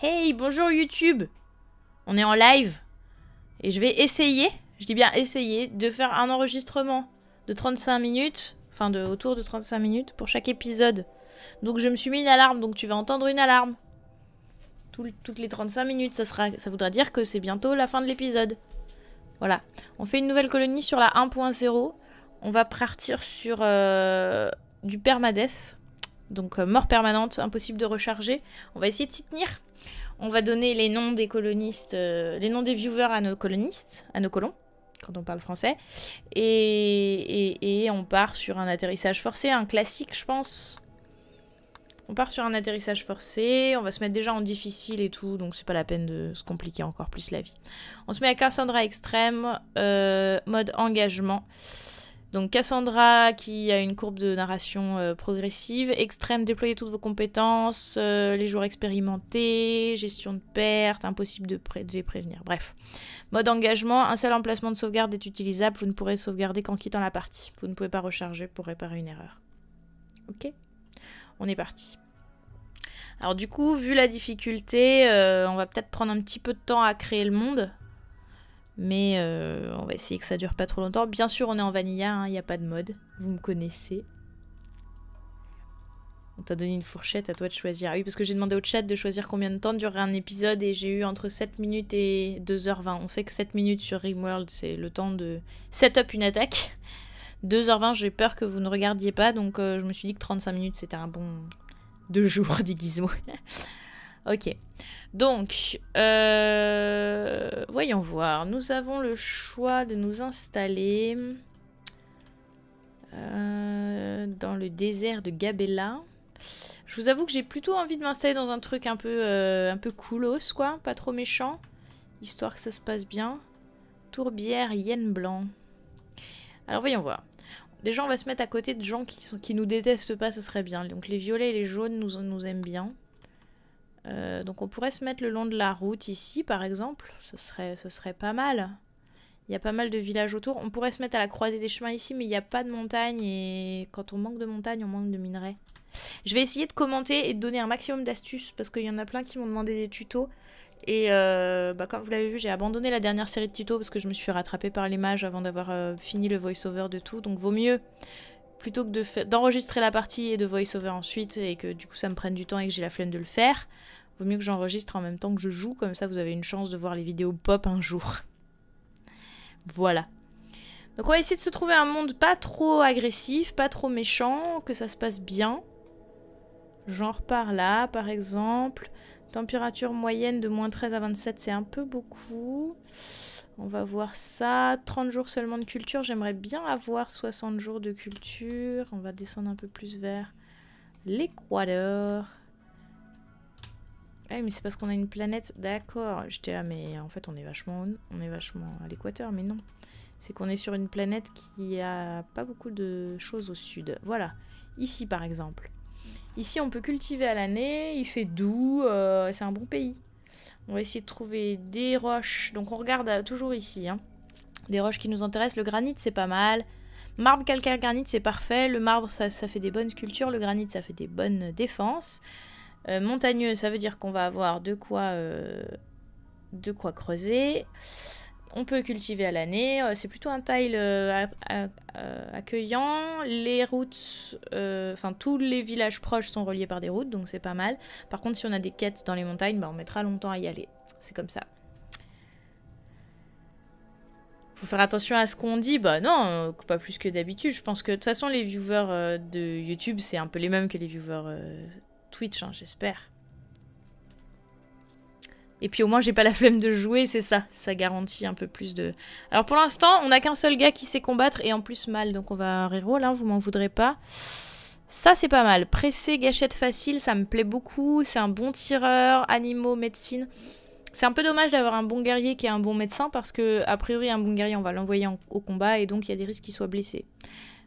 Hey, bonjour YouTube On est en live et je vais essayer, je dis bien essayer, de faire un enregistrement de 35 minutes, enfin de, autour de 35 minutes pour chaque épisode. Donc je me suis mis une alarme, donc tu vas entendre une alarme. toutes les 35 minutes, ça, sera, voudra dire que c'est bientôt la fin de l'épisode. Voilà, on fait une nouvelle colonie sur la 1.0. On va partir sur euh, du permadeath, donc euh, mort permanente, impossible de recharger. On va essayer de s'y tenir. On va donner les noms des colonistes, euh, les noms des viewers à nos colonistes, à nos colons, quand on parle français. Et, on part sur un atterrissage forcé, un classique, je pense. On part sur un atterrissage forcé, on va se mettre déjà en difficile et tout, donc c'est pas la peine de se compliquer encore plus la vie. On se met à Cassandra Extrême, euh, mode engagement. Donc Cassandra qui a une courbe de narration euh, progressive, extrême, déployez toutes vos compétences, euh, les joueurs expérimentés, gestion de pertes, impossible de, les prévenir. Bref. Mode engagement, un seul emplacement de sauvegarde est utilisable, vous ne pourrez sauvegarder qu'en quittant la partie. Vous ne pouvez pas recharger pour réparer une erreur. Ok On est parti. Alors du coup, vu la difficulté, euh, on va peut-être prendre un petit peu de temps à créer le monde. Mais euh, on va essayer que ça dure pas trop longtemps. Bien sûr, on est en vanilla, hein, il n'y a pas de mode. Vous me connaissez. On t'a donné une fourchette à toi de choisir. Ah oui, parce que j'ai demandé au chat de choisir combien de temps durerait un épisode et j'ai eu entre 7 minutes et 2h20. On sait que 7 minutes sur Rimworld, c'est le temps de setup une attaque. 2h20, j'ai peur que vous ne regardiez pas, donc euh, je me suis dit que 35 minutes, c'était un bon deux jours, dit Gizmo. Ok. Donc, euh, voyons voir. Nous avons le choix de nous installer euh, dans le désert de Gabella. Je vous avoue que j'ai plutôt envie de m'installer dans un truc un peu, euh, un peu coolos, quoi. Pas trop méchant. Histoire que ça se passe bien. Tourbière, Yen Blanc. Alors, voyons voir. Déjà, on va se mettre à côté de gens qui, sont, qui nous détestent pas, ça serait bien. Donc, les violets et les jaunes nous, nous aiment bien. Euh, donc on pourrait se mettre le long de la route ici par exemple, ce serait, ce serait pas mal. Il y a pas mal de villages autour. On pourrait se mettre à la croisée des chemins ici, mais il n'y a pas de montagne et quand on manque de montagne, on manque de minerais. Je vais essayer de commenter et de donner un maximum d'astuces parce qu'il y en a plein qui m'ont demandé des tutos. Et euh, bah, comme vous l'avez vu, j'ai abandonné la dernière série de tutos parce que je me suis fait par les mages avant d'avoir euh, fini le voice-over de tout. Donc vaut mieux plutôt que d'enregistrer la partie et de voiceover ensuite et que du coup ça me prenne du temps et que j'ai la flemme de le faire, vaut mieux que j'enregistre en même temps que je joue, comme ça vous avez une chance de voir les vidéos pop un jour. voilà. Donc on va essayer de se trouver un monde pas trop agressif, pas trop méchant, que ça se passe bien. Genre par là, par exemple. Température moyenne de moins 13 à 27, c'est un peu beaucoup. On va voir ça. 30 jours seulement de culture. J'aimerais bien avoir 60 jours de culture. On va descendre un peu plus vers l'équateur. Ah mais c'est parce qu'on a une planète. D'accord. J'étais là, mais en fait on est vachement, on est vachement à l'équateur, mais non. C'est qu'on est sur une planète qui a pas beaucoup de choses au sud. Voilà. Ici par exemple. Ici, on peut cultiver à l'année, il fait doux, euh, c'est un bon pays. On va essayer de trouver des roches. Donc on regarde euh, toujours ici. Hein. Des roches qui nous intéressent. Le granit, c'est pas mal. Marbre, calcaire, granit, c'est parfait. Le marbre, ça, fait des bonnes sculptures. Le granit, ça fait des bonnes défenses. Euh, montagneux, ça veut dire qu'on va avoir de quoi, de quoi creuser on peut cultiver à l'année. Euh, c'est plutôt un tile euh, euh, accueillant. Les routes, enfin tous les villages proches sont reliés par des routes, donc c'est pas mal. Par contre, si on a des quêtes dans les montagnes, bah, on mettra longtemps à y aller. C'est comme ça. Faut faire attention à ce qu'on dit. Bah non, pas plus que d'habitude. Je pense que de toute façon, les viewers de YouTube, c'est un peu les mêmes que les viewers Twitch, hein, j'espère. Et puis au moins j'ai pas la flemme de jouer, c'est ça, ça garantit un peu plus de... Alors pour l'instant on a qu'un seul gars qui sait combattre et en plus mal, donc on va reroll, vous m'en voudrez pas. Ça c'est pas mal, pressé, gâchette facile, ça me plaît beaucoup, c'est un bon tireur, animaux, médecine. C'est un peu dommage d'avoir un bon guerrier qui est un bon médecin parce que a priori un bon guerrier on va l'envoyer au combat et donc il y a des risques qu'il soit blessé.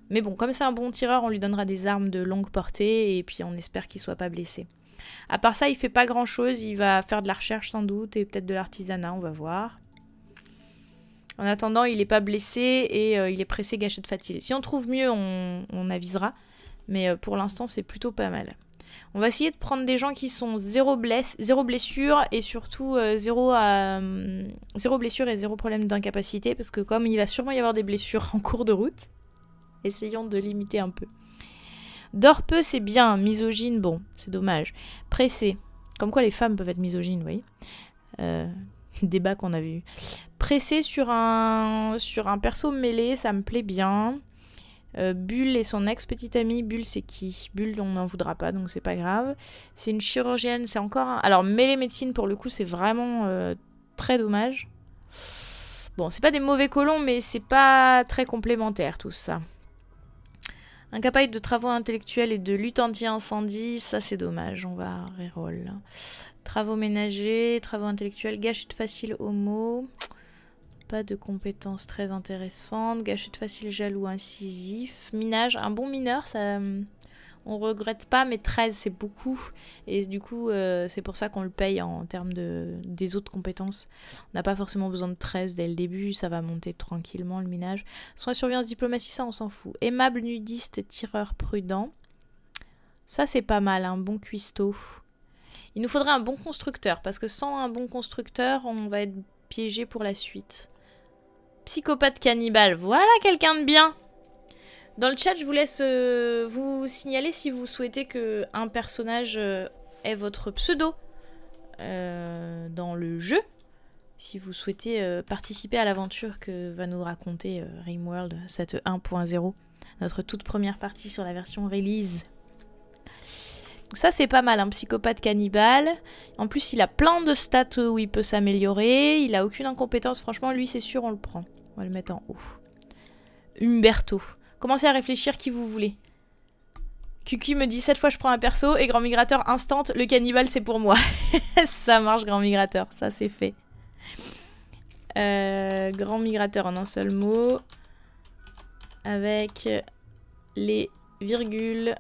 Mais bon, comme c'est un bon tireur, on lui donnera des armes de longue portée et puis on espère qu'il soit pas blessé. À part ça, il fait pas grand chose. Il va faire de la recherche sans doute et peut-être de l'artisanat, on va voir. En attendant, il n'est pas blessé et euh, il est pressé gâchette de Si on trouve mieux, on, avisera. Mais euh, pour l'instant, c'est plutôt pas mal. On va essayer de prendre des gens qui sont zéro, zéro blessure et surtout euh, zéro, zéro blessure et zéro problème d'incapacité. Parce que comme il va sûrement y avoir des blessures en cours de route, essayons de limiter un peu. Dors peu, c'est bien. Misogyne, bon, c'est dommage. Pressé. Comme quoi les femmes peuvent être misogynes, vous euh, voyez. débat qu'on avait eu. Pressé sur un, sur un perso mêlé, ça me plaît bien. Euh, Bulle et son ex-petite amie. Bulle, c'est qui Bulle, on n'en voudra pas, donc c'est pas grave. C'est une chirurgienne, c'est encore Alors, mêlée médecine, pour le coup, c'est vraiment euh, très dommage. Bon, c'est pas des mauvais colons, mais c'est pas très complémentaire tout ça. Incapable de travaux intellectuels et de lutte anti-incendie, ça c'est dommage, on va reroll. Travaux ménagers, travaux intellectuels, gâchette facile homo, pas de compétences très intéressantes, gâchette facile jaloux incisif, minage, un bon mineur ça... Hum, on regrette pas, mais 13 c'est beaucoup. Et du coup, euh, c'est pour ça qu'on le paye en termes de, des autres compétences. On n'a pas forcément besoin de 13 dès le début, ça va monter tranquillement le minage. Soins surveillance diplomatie, ça on s'en fout. Aimable nudiste, tireur prudent. Ça c'est pas mal, un bon cuistot. Il nous faudrait un bon constructeur, parce que sans un bon constructeur, on va être piégé pour la suite. Psychopathe cannibale, voilà quelqu'un de bien dans le chat, je vous laisse euh, vous signaler si vous souhaitez que un personnage euh, ait votre pseudo euh, dans le jeu. Si vous souhaitez participer à l'aventure que va nous raconter RimWorld 1.0, notre toute première partie sur la version release. Donc ça c'est pas mal, un psychopathe cannibale. En plus il a plein de stats où il peut s'améliorer, il a aucune incompétence, franchement lui c'est sûr on le prend. On va le mettre en haut. Umberto. Commencez à réfléchir qui vous voulez. Cucu me dit cette fois je prends un perso et Grand Migrateur instant, le cannibale c'est pour moi. ça marche Grand Migrateur, ça c'est fait. Euh, grand Migrateur en un seul mot. Avec les virgules.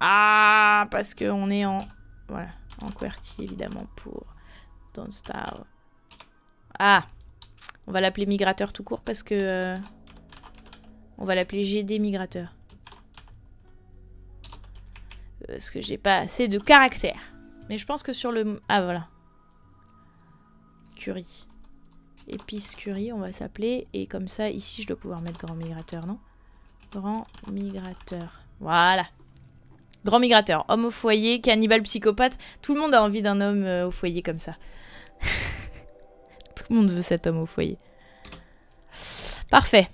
Ah, parce qu'on est en... Voilà, en QWERTY évidemment pour Don't Starve. Ah, on va l'appeler Migrateur tout court parce que... Euh, on va l'appeler GD migrateur. Parce que j'ai pas assez de caractère. Mais je pense que sur le... Ah voilà. Curie. Épice Curie, on va s'appeler. Et comme ça, ici, je dois pouvoir mettre grand migrateur, non Grand migrateur. Voilà. Grand migrateur, homme au foyer, cannibale psychopathe. Tout le monde a envie d'un homme euh, au foyer comme ça. Tout le monde veut cet homme au foyer. Parfait.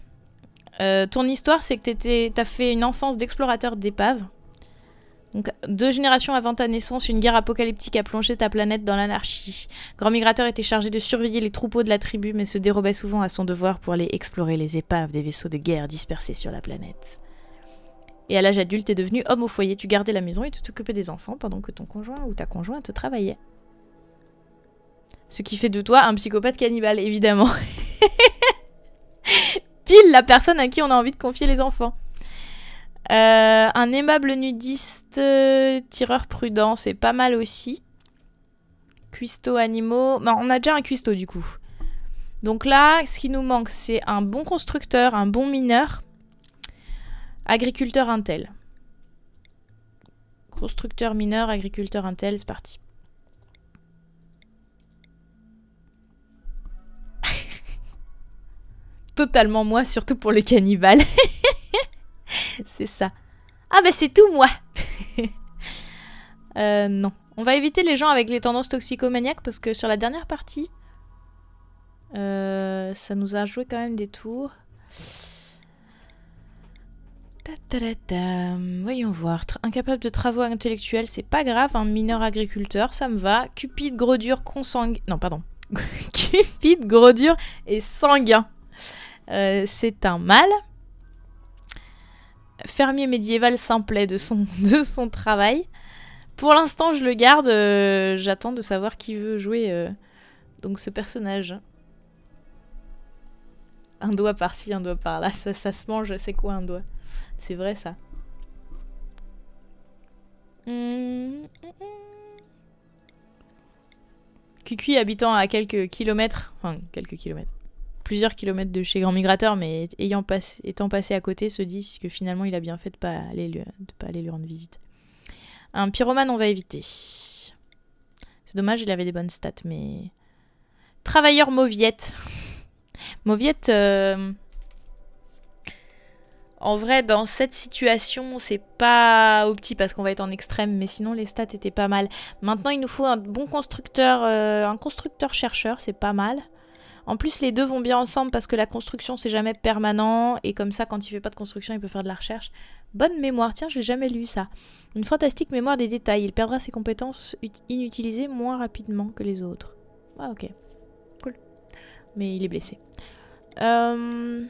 Euh, ton histoire, c'est que t'as fait une enfance d'explorateur d'épaves. Donc, deux générations avant ta naissance, une guerre apocalyptique a plongé ta planète dans l'anarchie. Grand Migrateur était chargé de surveiller les troupeaux de la tribu, mais se dérobait souvent à son devoir pour aller explorer les épaves des vaisseaux de guerre dispersés sur la planète. Et à l'âge adulte, t'es devenu homme au foyer. Tu gardais la maison et tu t'occupais des enfants pendant que ton conjoint ou ta conjointe travaillait. Ce qui fait de toi un psychopathe cannibale, évidemment. la personne à qui on a envie de confier les enfants. Euh, un aimable nudiste, euh, tireur prudent, c'est pas mal aussi. Cuisto animaux. Bah, on a déjà un cuistot du coup. Donc là, ce qui nous manque, c'est un bon constructeur, un bon mineur. Agriculteur intel. Constructeur mineur, agriculteur intel, c'est parti. totalement moi, surtout pour le cannibale. c'est ça. Ah bah c'est tout moi Euh non. On va éviter les gens avec les tendances toxicomaniaques parce que sur la dernière partie, euh, ça nous a joué quand même des tours. Voyons voir. Incapable de travaux intellectuels, c'est pas grave. Un mineur agriculteur, ça me va. Cupide, gros dur, consanguin. Non, pardon. Cupide, gros dur et sanguin. Euh, c'est un mâle. Fermier médiéval simplet de son, de son travail. Pour l'instant, je le garde. Euh, j'attends de savoir qui veut jouer euh, donc ce personnage. Un doigt par-ci, un doigt par-là. Ça, se mange. C'est quoi un doigt C'est vrai, ça. Mmh. habitant à quelques kilomètres... Enfin, quelques kilomètres plusieurs kilomètres de chez Grand Migrateur, mais ayant étant passé à côté, se disent que finalement il a bien fait de pas aller lui, pas aller lui rendre visite. Un pyromane, on va éviter. C'est dommage, il avait des bonnes stats, mais... Travailleur Mauviette. Mauviette, euh, en vrai, dans cette situation, c'est pas au petit parce qu'on va être en extrême, mais sinon les stats étaient pas mal. Maintenant, il nous faut un bon constructeur, euh, un constructeur-chercheur, c'est pas mal. En plus, les deux vont bien ensemble parce que la construction, c'est jamais permanent. Et comme ça, quand il fait pas de construction, il peut faire de la recherche. Bonne mémoire, tiens, je j'ai jamais lu ça. Une fantastique mémoire des détails. Il perdra ses compétences inutilisées moins rapidement que les autres. Ah, ok. Cool. Mais il est blessé. Euh,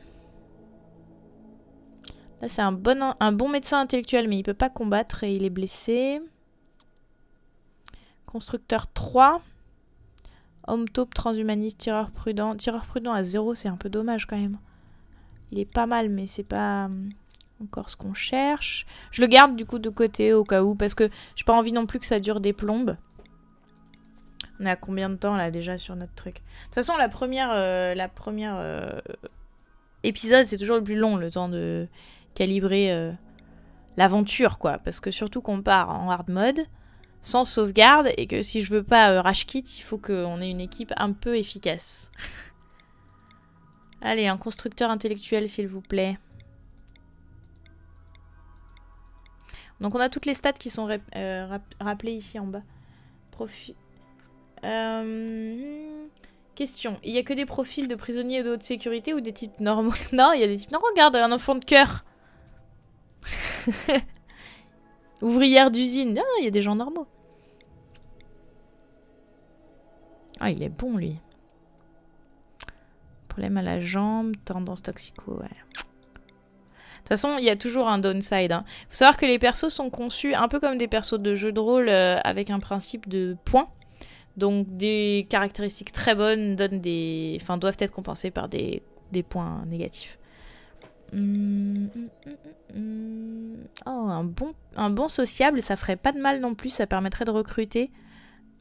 là, c'est un bon, un bon médecin intellectuel, mais il peut pas combattre et il est blessé. Constructeur 3. Homme taupe, transhumaniste, tireur prudent. Tireur prudent à zéro, c'est un peu dommage quand même. Il est pas mal, mais c'est pas euh, encore ce qu'on cherche. Je le garde du coup de côté au cas où, parce que j'ai pas envie non plus que ça dure des plombes. On est à combien de temps là déjà sur notre truc De toute façon, la première, euh, la première euh, épisode, c'est toujours le plus long, le temps de calibrer l'aventure, quoi. Parce que surtout qu'on part en hard mode, sans sauvegarde et que si je veux pas euh, rash kit, il faut qu'on ait une équipe un peu efficace. Allez, un constructeur intellectuel s'il vous plaît. Donc on a toutes les stats qui sont euh, rappelées ici en bas. profil euh, Question. Il y a que des profils de prisonniers de haute sécurité ou des types normaux Non, il y a des types normaux. Regarde, un enfant de cœur. Ouvrière d'usine. Non, il y a des gens normaux. Ah, il est bon, lui. Problème à la jambe, tendance toxico, ouais. De toute façon, il y a toujours un downside. Il hein. Faut savoir que les persos sont conçus un peu comme des persos de jeu de rôle euh, avec un principe de points. Donc des caractéristiques très bonnes des... doivent être compensées par des, points négatifs. Hum, hum, hum, oh, un bon, un bon sociable, ça ferait pas de mal non plus, ça permettrait de recruter.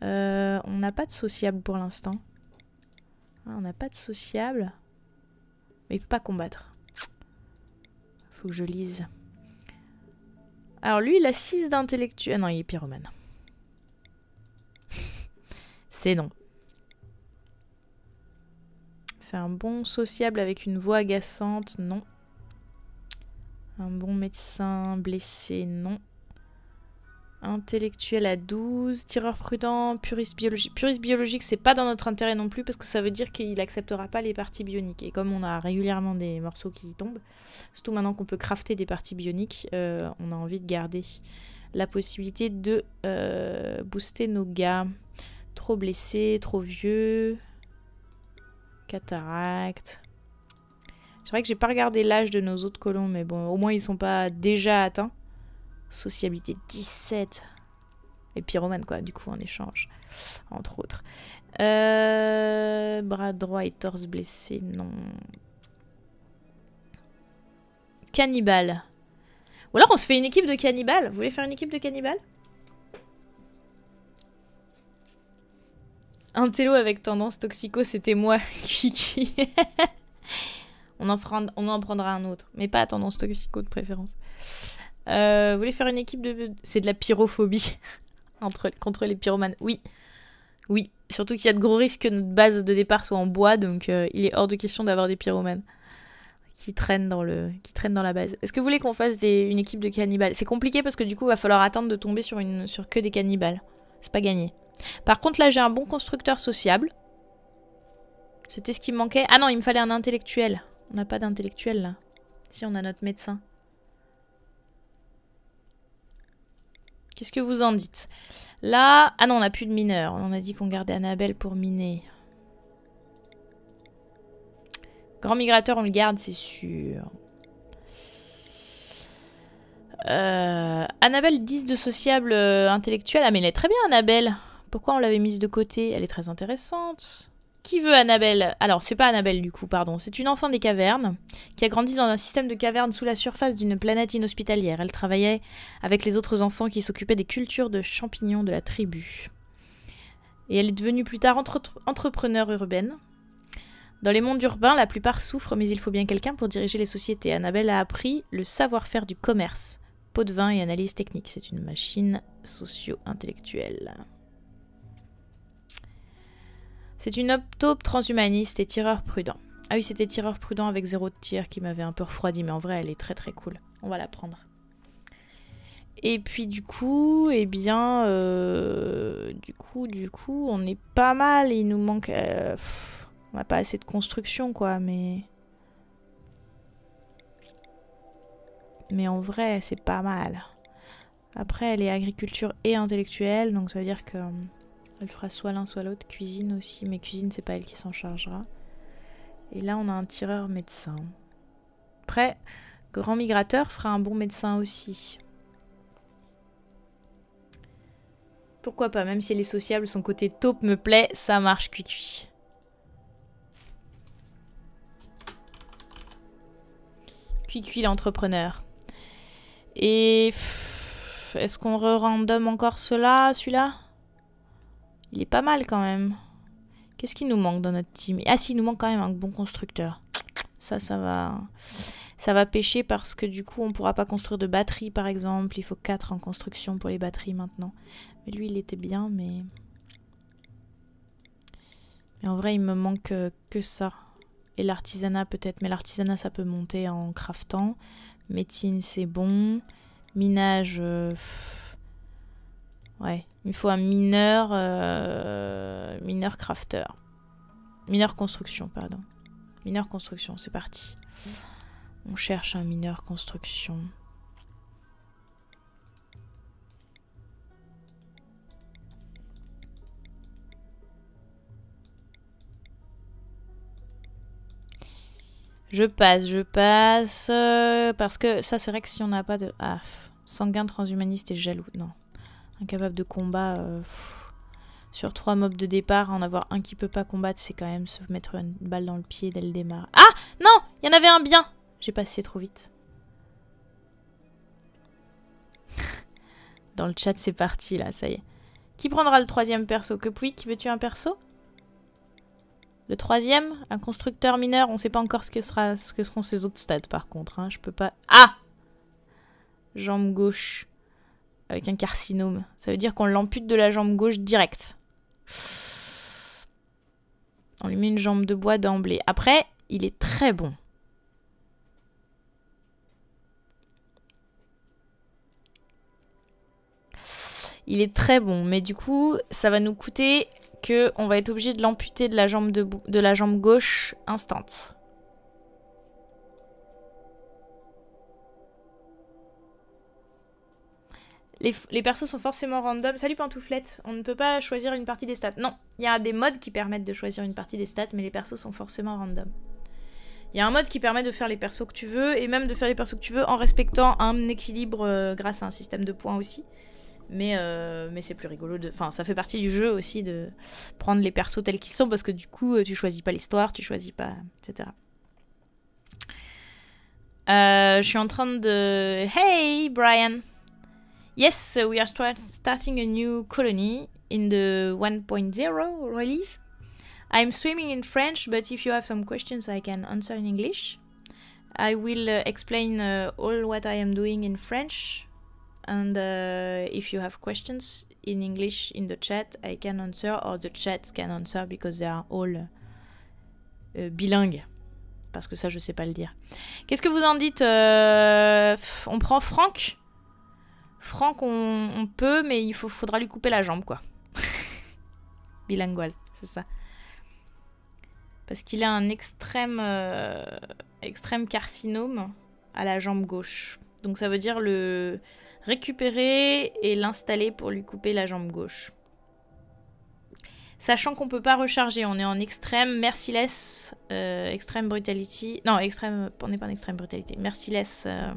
Euh, on n'a pas de sociable pour l'instant. Ah, on n'a pas de sociable. Mais il peut pas combattre. Faut que je lise. Alors lui, il a 6 d'intellectuel. Ah non, il est pyromane. C'est non. C'est un bon sociable avec une voix agaçante, non. Un bon médecin blessé, non. Intellectuel à 12, tireur prudent, puriste biologique. Puriste biologique, c'est pas dans notre intérêt non plus parce que ça veut dire qu'il acceptera pas les parties bioniques. Et comme on a régulièrement des morceaux qui tombent, surtout maintenant qu'on peut crafter des parties bioniques, euh, on a envie de garder la possibilité de euh, booster nos gars. Trop blessés, trop vieux, cataracte. C'est vrai que j'ai pas regardé l'âge de nos autres colons, mais bon, au moins ils sont pas déjà atteints. Sociabilité 17. Et pyromane, quoi, du coup, en échange, entre autres. Euh, bras droit et torse blessé, non. Cannibale. Ou alors on se fait une équipe de cannibales. Vous voulez faire une équipe de cannibales Un télo avec tendance toxico, c'était moi, qui on, en on en prendra un autre, mais pas tendance toxico de préférence. Euh, vous voulez faire une équipe de... C'est de la pyrophobie Entre, contre les pyromanes. Oui. Oui. Surtout qu'il y a de gros risques que notre base de départ soit en bois, donc euh, il est hors de question d'avoir des pyromanes qui traînent dans, le, qui traînent dans la base. Est-ce que vous voulez qu'on fasse une équipe de cannibales C'est compliqué parce que du coup, il va falloir attendre de tomber sur, une, sur que des cannibales. C'est pas gagné. Par contre, là, j'ai un bon constructeur sociable. C'était ce qui me manquait. Ah non, il me fallait un intellectuel. On n'a pas d'intellectuel, là. Si, on a notre médecin. Qu'est-ce que vous en dites Là... Ah non, on n'a plus de mineurs. On a dit qu'on gardait Annabelle pour miner. Grand migrateur, on le garde, c'est sûr. Euh, Annabelle, 10 de sociable euh, intellectuelle. Ah mais elle est très bien, Annabelle. Pourquoi on l'avait mise de côté Elle est très intéressante. Qui veut Annabelle Alors, c'est pas Annabelle du coup, pardon. C'est une enfant des cavernes qui a grandi dans un système de cavernes sous la surface d'une planète inhospitalière. Elle travaillait avec les autres enfants qui s'occupaient des cultures de champignons de la tribu. Et elle est devenue plus tard entre entrepreneur urbaine. Dans les mondes urbains, la plupart souffrent, mais il faut bien quelqu'un pour diriger les sociétés. Annabelle a appris le savoir-faire du commerce, pot de vin et analyse technique. C'est une machine socio-intellectuelle. C'est une optope transhumaniste et tireur prudent. Ah oui, c'était tireur prudent avec zéro de tir qui m'avait un peu refroidi, mais en vrai, elle est très très cool. On va la prendre. Et puis du coup, eh bien, euh, du coup, du coup, on est pas mal. Il nous manque, euh, on n'a pas assez de construction, quoi. Mais, mais en vrai, c'est pas mal. Après, elle est agriculture et intellectuelle, donc ça veut dire que elle fera soit l'un soit l'autre. Cuisine aussi, mais cuisine, c'est pas elle qui s'en chargera. Et là, on a un tireur médecin. Après, grand migrateur fera un bon médecin aussi. Pourquoi pas, même si elle est sociable, son côté taupe me plaît, ça marche Cuit cuit l'entrepreneur. Et... Est-ce qu'on re-random encore cela, celui-là il est pas mal quand même. Qu'est-ce qui nous manque dans notre team Ah si, il nous manque quand même un bon constructeur. Ça, ça va... Ça va pêcher parce que du coup, on pourra pas construire de batterie, par exemple. Il faut 4 en construction pour les batteries maintenant. Mais lui, il était bien, mais... Mais en vrai, il me manque euh, que ça. Et l'artisanat peut-être. Mais l'artisanat, ça peut monter en craftant. Médecine, c'est bon. Minage... Euh, Ouais, il faut un mineur, euh, mineur crafter. Mineur construction, pardon. Mineur construction, c'est parti. On cherche un mineur construction. Je passe, je passe. Euh, parce que ça, c'est vrai que si on n'a pas de... Ah, sanguin, transhumaniste et jaloux. Non. Incapable de combat. Euh, sur trois mobs de départ, en avoir un qui peut pas combattre, c'est quand même se mettre une balle dans le pied dès le démarre. Ah Non Il y en avait un bien J'ai passé trop vite. dans le chat, c'est parti là, ça y est. Qui prendra le troisième perso Que puis qui veux-tu un perso Le troisième Un constructeur mineur On sait pas encore ce que, sera, ce que seront ses autres stats par contre. Hein. Je peux pas... Ah Jambe gauche avec un carcinome. Ça veut dire qu'on l'ampute de la jambe gauche direct. On lui met une jambe de bois d'emblée. Après, il est très bon. Il est très bon, mais du coup, ça va nous coûter que on va être obligé de l'amputer de, la jambe de la jambe gauche instant. les, persos sont forcément random. Salut pantouflette, on ne peut pas choisir une partie des stats. Non, il y a des modes qui permettent de choisir une partie des stats, mais les persos sont forcément random. Il y a un mode qui permet de faire les persos que tu veux, et même de faire les persos que tu veux en respectant un équilibre euh, grâce à un système de points aussi. Mais, euh, mais c'est plus rigolo. De... Enfin, ça fait partie du jeu aussi de prendre les persos tels qu'ils sont, parce que du coup, euh, tu choisis pas l'histoire, tu choisis pas. etc. je suis en train de. Hey, Brian! Yes, so we are starting a new colony in the 1.0 release. I'm swimming in French, but if you have some questions, I can answer in English. I will uh, explain uh, all what I am doing in French, and uh, if you have questions in English in the chat, I can answer, or the chat can answer because they are all uh, uh, bilingue. Parce que ça, je sais pas le dire. Qu'est-ce que vous en dites euh, On prend Franck Franck, on, peut, mais il faut, faudra lui couper la jambe, quoi. Bilingual, c'est ça. Parce qu'il a un extrême, euh, extrême carcinome à la jambe gauche. Donc ça veut dire le récupérer et l'installer pour lui couper la jambe gauche. Sachant qu'on peut pas recharger, on est en extrême merciless, euh, extrême brutality, non extrême, on n'est pas en extrême brutalité, merciless euh,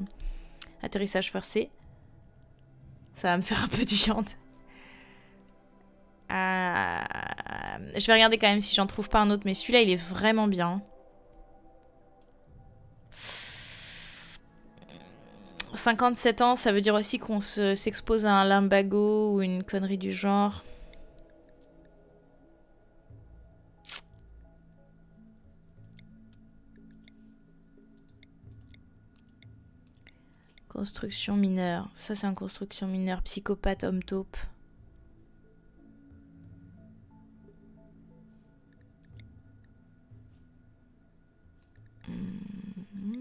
atterrissage forcé. Ça va me faire un peu du viande. Euh, je vais regarder quand même si j'en trouve pas un autre, mais celui-là, il est vraiment bien. « 57 ans, ça veut dire aussi qu'on s'expose à un lumbago ou une connerie du genre. Construction mineure. Ça, c'est un construction mineure. Psychopathe, homme taupe. Hmm.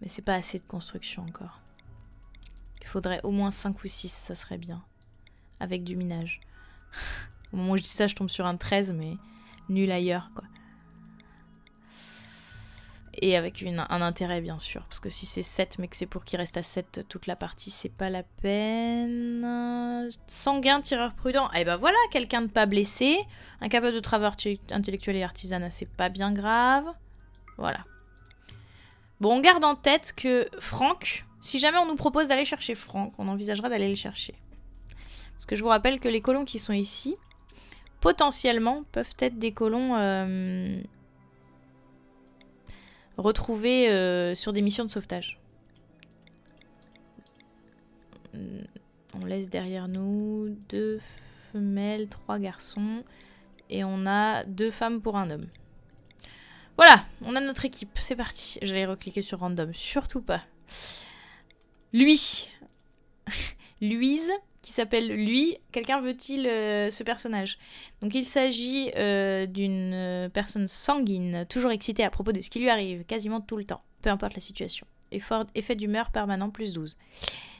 Mais c'est pas assez de construction encore. Il faudrait au moins 5 ou 6, ça serait bien. Avec du minage. au moment où je dis ça, je tombe sur un 13, mais nul ailleurs, quoi et avec un intérêt bien sûr. Parce que si c'est 7 mais que c'est pour qu'il reste à 7 toute la partie, c'est pas la peine. Sanguin, tireur prudent. Eh ben voilà, quelqu'un de pas blessé. Incapable de travail intellectuel et artisanat, c'est pas bien grave. Voilà. Bon, on garde en tête que Franck, si jamais on nous propose d'aller chercher Franck, on envisagera d'aller le chercher. Parce que je vous rappelle que les colons qui sont ici, potentiellement, peuvent être des colons... Euh, Retrouver euh, sur des missions de sauvetage. Mm, on laisse derrière nous deux femelles, trois garçons. Et on a deux femmes pour un homme. Voilà, on a notre équipe, c'est parti. J'allais recliquer sur random, surtout pas. Lui. Louise, qui s'appelle Lui, quelqu'un veut-il euh, ce personnage Donc il s'agit euh, d'une euh, personne sanguine, toujours excitée à propos de ce qui lui arrive, quasiment tout le temps, peu importe la situation. effet d'humeur permanent, plus 12.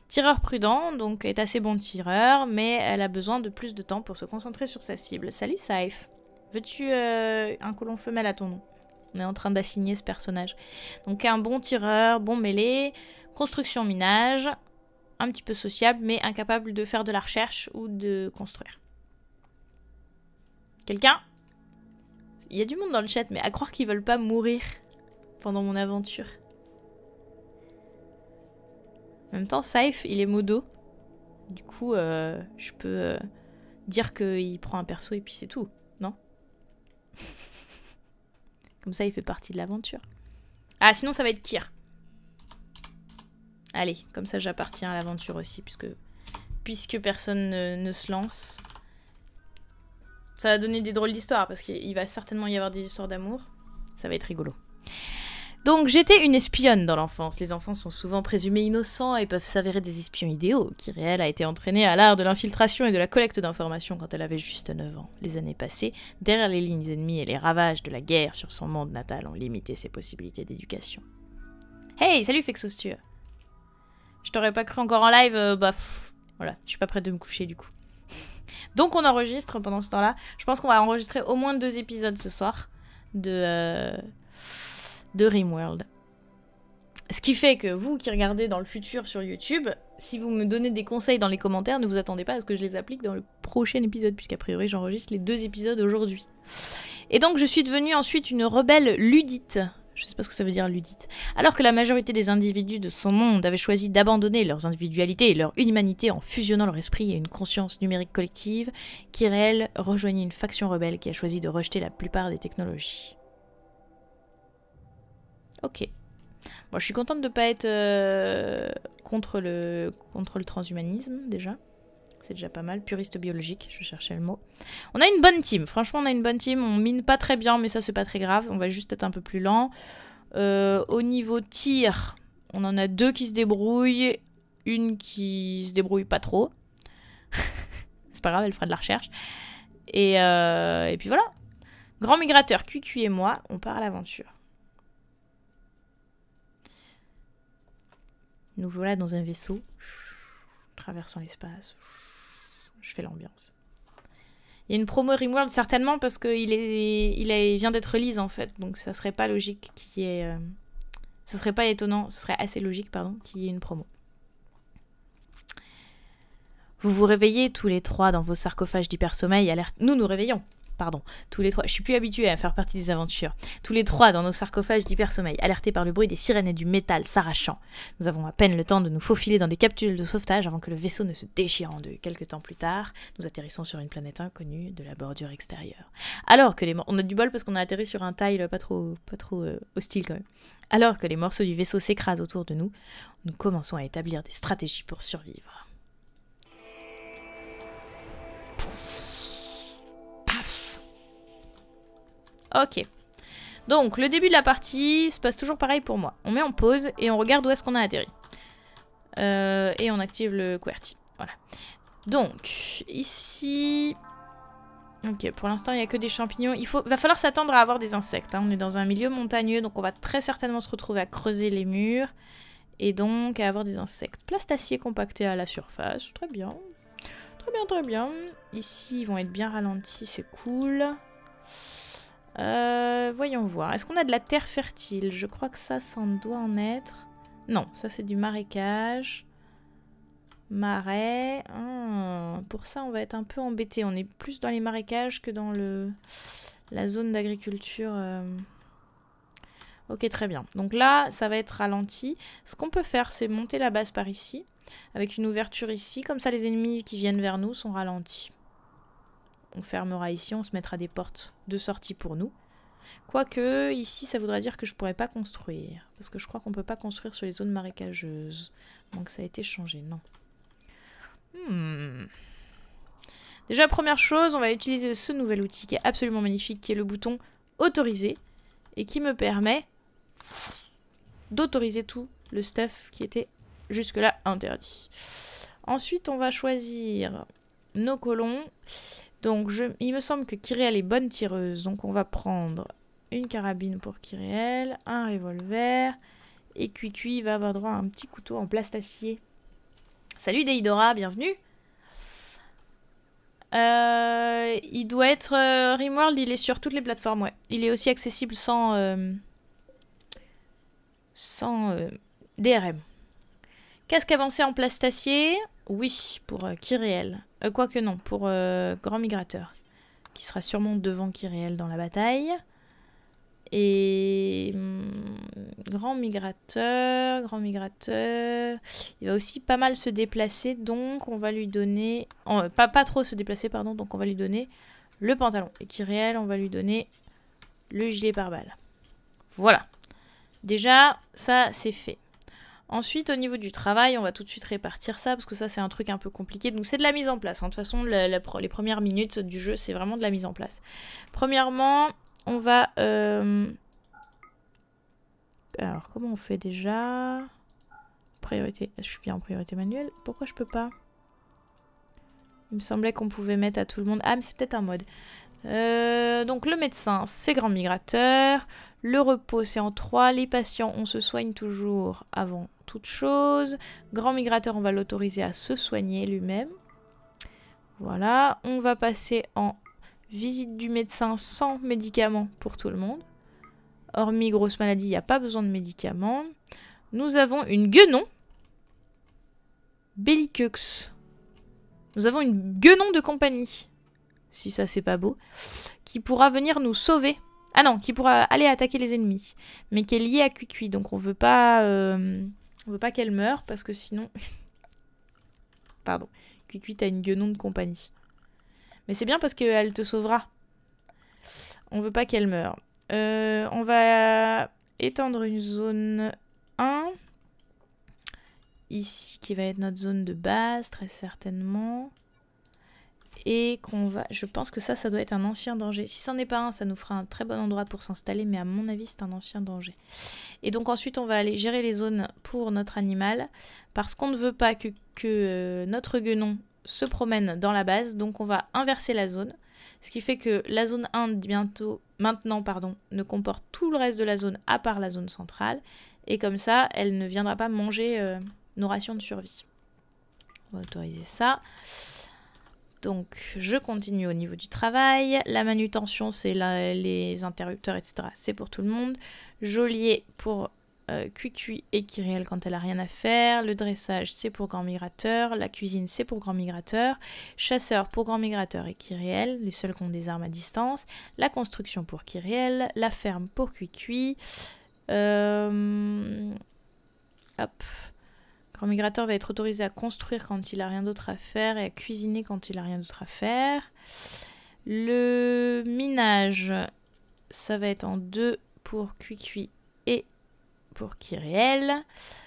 Tireur prudent, donc est assez bon tireur, mais elle a besoin de plus de temps pour se concentrer sur sa cible. Salut Saif, veux-tu un colon femelle à ton nom on est en train d'assigner ce personnage. Donc un bon tireur, bon mêlé, construction minage, un petit peu sociable, mais incapable de faire de la recherche ou de construire. Quelqu'un Il y a du monde dans le chat, mais à croire qu'ils veulent pas mourir pendant mon aventure. En même temps, Saif, il est modo. Du coup, euh, je peux euh, dire qu'il prend un perso et puis c'est tout, non Comme ça, il fait partie de l'aventure. Ah, sinon, ça va être Kyr Allez, comme ça j'appartiens à l'aventure aussi, puisque, puisque personne ne, se lance. Ça va donner des drôles d'histoires, parce qu'il va certainement y avoir des histoires d'amour. Ça va être rigolo. Donc j'étais une espionne dans l'enfance. Les enfants sont souvent présumés innocents et peuvent s'avérer des espions idéaux. Kyrielle a été entraînée à l'art de l'infiltration et de la collecte d'informations quand elle avait juste 9 ans. Les années passées, derrière les lignes ennemies et les ravages de la guerre sur son monde natal ont limité ses possibilités d'éducation. Hey, salut Fexosture je t'aurais pas cru encore en live, euh, bah voilà, je suis pas prête de me coucher du coup. Donc on enregistre pendant ce temps-là. Je pense qu'on va enregistrer au moins deux épisodes ce soir de, euh, de Rimworld. Ce qui fait que vous qui regardez dans le futur sur YouTube, si vous me donnez des conseils dans les commentaires, ne vous attendez pas à ce que je les applique dans le prochain épisode, puisqu'a priori j'enregistre les deux épisodes aujourd'hui. Et donc je suis devenue ensuite une rebelle ludite. Je sais pas ce que ça veut dire ludite. Alors que la majorité des individus de son monde avaient choisi d'abandonner leurs individualités et leur humanité en fusionnant leur esprit et une conscience numérique collective, Kirel rejoignit une faction rebelle qui a choisi de rejeter la plupart des technologies. Ok. Bon, je suis contente de ne pas être euh, contre, le, contre le transhumanisme déjà c'est déjà pas mal. Puriste biologique, je cherchais le mot. On a une bonne team, franchement on a une bonne team. On mine pas très bien, mais ça c'est pas très grave. On va juste être un peu plus lent. Euh, au niveau tir, on en a deux qui se débrouillent, une qui se débrouille pas trop. c'est pas grave, elle fera de la recherche. Et, euh, puis voilà. Grand migrateur, Cucu et moi, on part à l'aventure. Nous voilà dans un vaisseau, traversant l'espace je fais l'ambiance. Il y a une promo Rimworld certainement parce qu'il il, est, il vient d'être lise, en fait, donc ça serait pas logique qui est, ce ça serait pas étonnant, ce serait assez logique pardon, qu'il y ait une promo. Vous vous réveillez tous les trois dans vos sarcophages d'hypersommeil, alerte. Nous nous réveillons. Pardon, tous les trois. Je suis plus habituée à faire partie des aventures. Tous les trois dans nos sarcophages d'hypersommeil, alertés par le bruit des sirènes et du métal s'arrachant. Nous avons à peine le temps de nous faufiler dans des capsules de sauvetage avant que le vaisseau ne se déchire en deux. Quelques temps plus tard, nous atterrissons sur une planète inconnue de la bordure extérieure. Alors que les on a du bol parce qu'on a atterri sur un tile pas trop pas trop euh, hostile quand même. Alors que les morceaux du vaisseau s'écrasent autour de nous, nous commençons à établir des stratégies pour survivre. Ok. Donc, le début de la partie se passe toujours pareil pour moi. On met en pause et on regarde où est-ce qu'on a atterri. Euh, et on active le QWERTY. Voilà. Donc, ici... Ok, pour l'instant, il n'y a que des champignons. Il faut... va falloir s'attendre à avoir des insectes. Hein. On est dans un milieu montagneux, donc on va très certainement se retrouver à creuser les murs. Et donc à avoir des insectes. Plastacier compacté à la surface. Très bien. Très bien, très bien. Ici, ils vont être bien ralentis, c'est cool. Euh, voyons voir. Est-ce qu'on a de la terre fertile Je crois que ça, ça doit en être. Non, ça c'est du marécage. Marais. Ah, pour ça, on va être un peu embêté. On est plus dans les marécages que dans le la zone d'agriculture. Euh. Ok, très bien. Donc là, ça va être ralenti. Ce qu'on peut faire, c'est monter la base par ici, avec une ouverture ici. Comme ça, les ennemis qui viennent vers nous sont ralentis on fermera ici, on se mettra des portes de sortie pour nous. Quoique, ici, ça voudrait dire que je pourrais pas construire. Parce que je crois qu'on peut pas construire sur les zones marécageuses. Donc ça a été changé, non. Hmm. Déjà, première chose, on va utiliser ce nouvel outil qui est absolument magnifique, qui est le bouton « Autoriser » et qui me permet d'autoriser tout le stuff qui était jusque-là interdit. Ensuite, on va choisir nos colons donc il me semble que Kiriel est bonne tireuse. Donc on va prendre une carabine pour Kiriel, un revolver. Et Cui-Cui va avoir droit à un petit couteau en plastacier. Salut Deidora, bienvenue. Euh, il doit être... Euh, Rimworld, il est sur toutes les plateformes, ouais. Il est aussi accessible sans... Euh, sans DRM. Casque avancé en plastacier. Oui, pour euh, Kiriel. Euh, quoique non, pour euh, Grand Migrateur. Qui sera sûrement devant Kiriel dans la bataille. Et hum, grand migrateur, grand migrateur. Il va aussi pas mal se déplacer, donc on va lui donner... pas, pas trop se déplacer, pardon, donc on va lui donner le pantalon. Et Kiriel, on va lui donner le gilet pare-balles. Voilà. Déjà, ça, c'est fait. Ensuite, au niveau du travail, on va tout de suite répartir ça parce que ça, c'est un truc un peu compliqué. Donc, c'est de la mise en place. Hein. De toute façon, les premières minutes du jeu, c'est vraiment de la mise en place. Premièrement, on va... Euh, alors, comment on fait déjà Priorité... Je suis bien en priorité manuelle. Pourquoi je peux pas Il me semblait qu'on pouvait mettre à tout le monde... Ah, mais c'est peut-être un mode. Euh, donc le médecin, c'est grand migrateur. Le repos, c'est en 3. Les patients, on se soigne toujours avant toute chose. Grand migrateur, on va l'autoriser à se soigner lui-même. Voilà, on va passer en visite du médecin sans médicaments pour tout le monde. Hormis grosse maladie, il n'y a pas besoin de médicaments. Nous avons une guenon. Bellicux. Nous avons une guenon de compagnie. Si ça, c'est pas beau. Qui pourra venir nous sauver ah non, qui pourra aller attaquer les ennemis, mais qui est liée à Cui-Cui, donc on veut pas, euh, on veut pas qu'elle meure parce que sinon, pardon, Cui-Cui t'as une guenon de compagnie. Mais c'est bien parce qu'elle te sauvera. On veut pas qu'elle meure. Euh, on va étendre une zone 1 ici qui va être notre zone de base très certainement et qu'on va... Je pense que ça, ça doit être un ancien danger. Si ça n'est pas un, ça nous fera un très bon endroit pour s'installer, mais à mon avis, c'est un ancien danger. Et donc ensuite, on va aller gérer les zones pour notre animal, parce qu'on ne veut pas que, que, euh, notre guenon se promène dans la base, donc on va inverser la zone, ce qui fait que la zone 1 bientôt, maintenant pardon, ne comporte tout le reste de la zone à part la zone centrale, et comme ça, elle ne viendra pas manger euh, nos rations de survie. On va autoriser ça. Donc je continue au niveau du travail. La manutention, c'est les interrupteurs, etc. C'est pour tout le monde. Joliet pour euh, et Kiriel quand elle a rien à faire. Le dressage, c'est pour Grand Migrateur. La cuisine, c'est pour Grand Migrateur. Chasseur pour Grand Migrateur et Kiriel. les seuls qui ont des armes à distance. La construction pour Kiriel. La ferme pour Cuicui. Euh... Hop. Grand migrateur va être autorisé à construire quand il n'a rien d'autre à faire et à cuisiner quand il n'a rien d'autre à faire. Le minage, ça va être en deux pour Cui-Cui et pour qui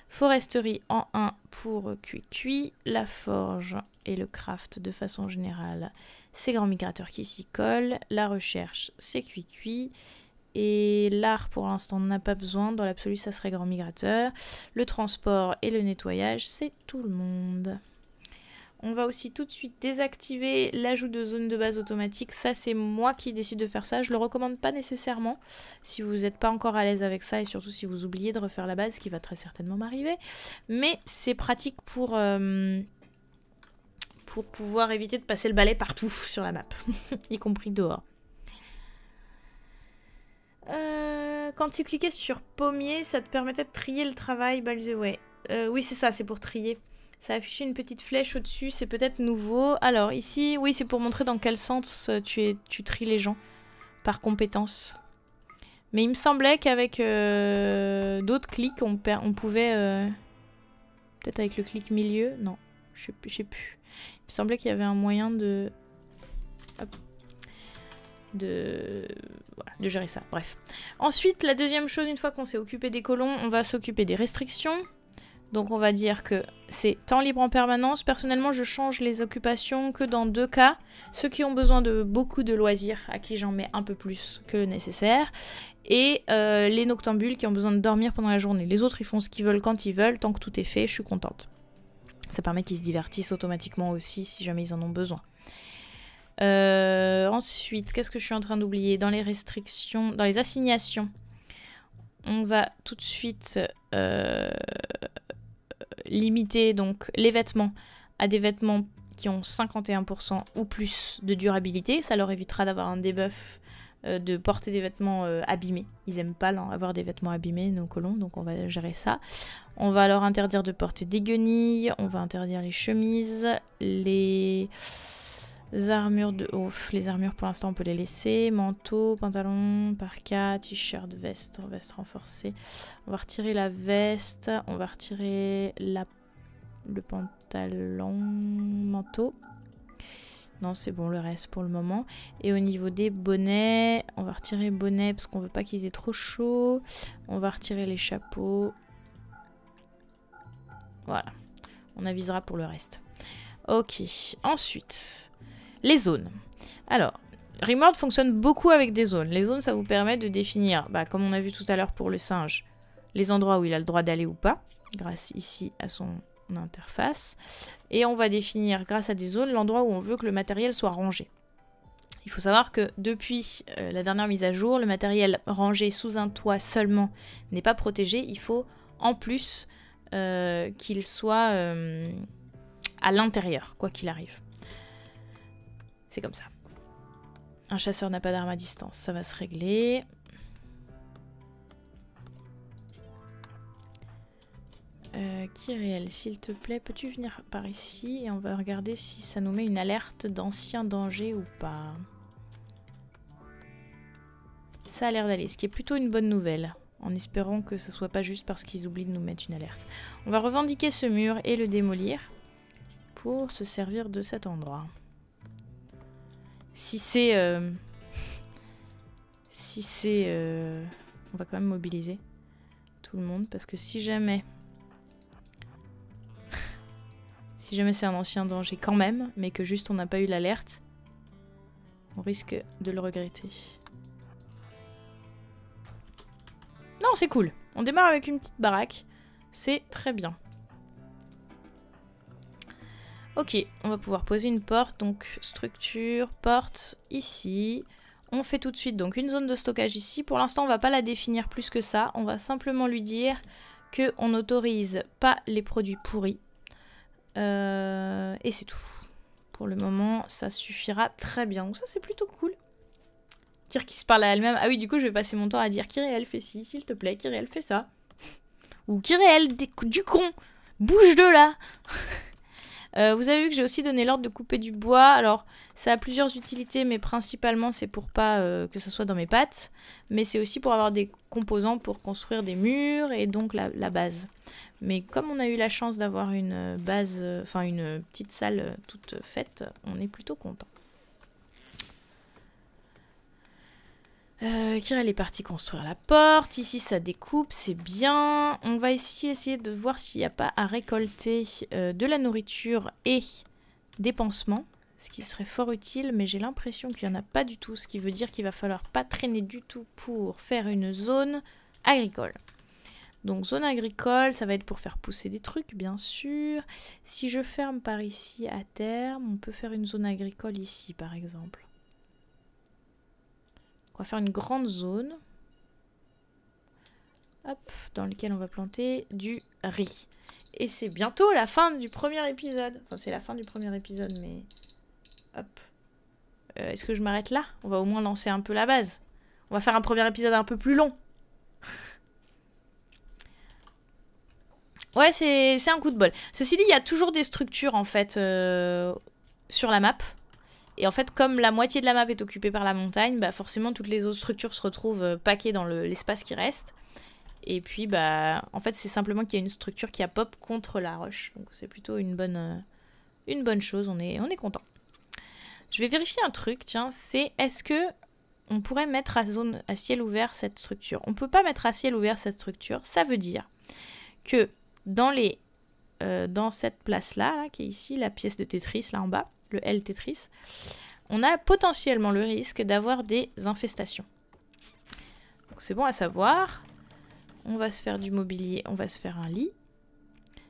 Foresterie en 1 pour Cui-Cui. La forge et le craft de façon générale, c'est grand migrateur qui s'y colle. La recherche, c'est Cui-Cui et l'art pour l'instant n'a pas besoin, dans l'absolu ça serait grand migrateur. Le transport et le nettoyage, c'est tout le monde. On va aussi tout de suite désactiver l'ajout de zone de base automatique. Ça, c'est moi qui décide de faire ça. Je le recommande pas nécessairement si vous n'êtes pas encore à l'aise avec ça et surtout si vous oubliez de refaire la base, ce qui va très certainement m'arriver. Mais c'est pratique pour, euh, pour pouvoir éviter de passer le balai partout sur la map, y compris dehors. Euh, quand tu cliquais sur pommier, ça te permettait de trier le travail, by the way. Euh, oui, c'est ça, c'est pour trier. Ça affichait une petite flèche au-dessus, c'est peut-être nouveau. Alors ici, oui, c'est pour montrer dans quel sens euh, tu, es, tu tries les gens, par compétence. Mais il me semblait qu'avec euh, d'autres clics, on, on pouvait... Euh, peut-être avec le clic milieu Non, je sais plus. Il me semblait qu'il y avait un moyen de de, gérer ça. Bref. Ensuite, la deuxième chose, une fois qu'on s'est occupé des colons, on va s'occuper des restrictions. Donc on va dire que c'est temps libre en permanence. Personnellement, je change les occupations que dans deux cas. Ceux qui ont besoin de beaucoup de loisirs, à qui j'en mets un peu plus que le nécessaire. Et euh, les noctambules qui ont besoin de dormir pendant la journée. Les autres, ils font ce qu'ils veulent quand ils veulent. Tant que tout est fait, je suis contente. Ça permet qu'ils se divertissent automatiquement aussi si jamais ils en ont besoin. Euh, ensuite, qu'est-ce que je suis en train d'oublier Dans les restrictions, dans les assignations, on va tout de suite euh, limiter donc les vêtements à des vêtements qui ont 51% ou plus de durabilité. Ça leur évitera d'avoir un debuff euh, de porter des vêtements abîmés. Ils aiment pas avoir des vêtements abîmés, nos colons, donc on va gérer ça. On va leur interdire de porter des guenilles, on va interdire les chemises, les armures de... Ouf, les armures pour l'instant on peut les laisser. Manteau, pantalon, parka, t-shirt, veste, veste renforcée. On va retirer la veste, on va retirer la... le pantalon, manteau. Non, c'est bon le reste pour le moment. Et au niveau des bonnets, on va retirer bonnet parce qu'on veut pas qu'ils aient trop chaud. On va retirer les chapeaux. Voilà. On avisera pour le reste. Ok. Ensuite, les zones. Alors, Remord fonctionne beaucoup avec des zones. Les zones, ça vous permet de définir, bah, comme on a vu tout à l'heure pour le singe, les endroits où il a le droit d'aller ou pas, grâce ici à son interface. Et on va définir, grâce à des zones, l'endroit où on veut que le matériel soit rangé. Il faut savoir que depuis euh, la dernière mise à jour, le matériel rangé sous un toit seulement n'est pas protégé. Il faut en plus euh, qu'il soit euh, à l'intérieur, quoi qu'il arrive. C'est comme ça. Un chasseur n'a pas d'arme à distance, ça va se régler. Euh, s'il te plaît, peux-tu venir par ici et on va regarder si ça nous met une alerte d'ancien danger ou pas. Ça a l'air d'aller, ce qui est plutôt une bonne nouvelle, en espérant que ce soit pas juste parce qu'ils oublient de nous mettre une alerte. On va revendiquer ce mur et le démolir pour se servir de cet endroit. Si c'est... Euh, si c'est... Euh, on va quand même mobiliser tout le monde, parce que si jamais... si jamais c'est un ancien danger quand même, mais que juste on n'a pas eu l'alerte, on risque de le regretter. Non, c'est cool. On démarre avec une petite baraque. C'est très bien. Ok, on va pouvoir poser une porte, donc structure, porte, ici. On fait tout de suite donc une zone de stockage ici. Pour l'instant, on va pas la définir plus que ça. On va simplement lui dire qu'on n'autorise pas les produits pourris. Euh, et c'est tout. Pour le moment, ça suffira très bien. Donc ça, c'est plutôt cool. Dire qui se parle à elle-même. Ah oui, du coup, je vais passer mon temps à dire elle fait ci, s'il te plaît. elle fait ça. Ou elle, du con Bouge de là euh, vous avez vu que j'ai aussi donné l'ordre de couper du bois. Alors, ça a plusieurs utilités, mais principalement, c'est pour pas euh, que ça soit dans mes pattes. Mais c'est aussi pour avoir des composants pour construire des murs et donc la, base. Mais comme on a eu la chance d'avoir une euh, base, enfin une petite salle toute faite, on est plutôt content. La est partie construire la porte. Ici, ça découpe, c'est bien. On va ici essayer de voir s'il n'y a pas à récolter euh, de la nourriture et des pansements. Ce qui serait fort utile, mais j'ai l'impression qu'il n'y en a pas du tout. Ce qui veut dire qu'il va falloir pas traîner du tout pour faire une zone agricole. Donc zone agricole, ça va être pour faire pousser des trucs, bien sûr. Si je ferme par ici à terme, on peut faire une zone agricole ici, par exemple on va faire une grande zone. Hop, dans laquelle on va planter du riz. Et c'est bientôt la fin du premier épisode. Enfin, c'est la fin du premier épisode, mais... Hop. Euh, est-ce que je m'arrête là On va au moins lancer un peu la base. On va faire un premier épisode un peu plus long. ouais, c'est un coup de bol. Ceci dit, il y a toujours des structures, en fait, euh, sur la map. Et en fait, comme la moitié de la map est occupée par la montagne, bah forcément toutes les autres structures se retrouvent euh, paquées dans l'espace qui reste. Et puis, bah, en fait, c'est simplement qu'il y a une structure qui a pop contre la roche. Donc c'est plutôt une bonne, euh, une bonne chose, on est, on est content. Je vais vérifier un truc, tiens, c'est est-ce que on pourrait mettre à, zone, à ciel ouvert cette structure On ne peut pas mettre à ciel ouvert cette structure, ça veut dire que dans, les, euh, dans cette place-là, là, qui est ici, la pièce de Tetris, là en bas, le L Tetris, on a potentiellement le risque d'avoir des infestations. c'est bon à savoir. On va se faire du mobilier, on va se faire un lit.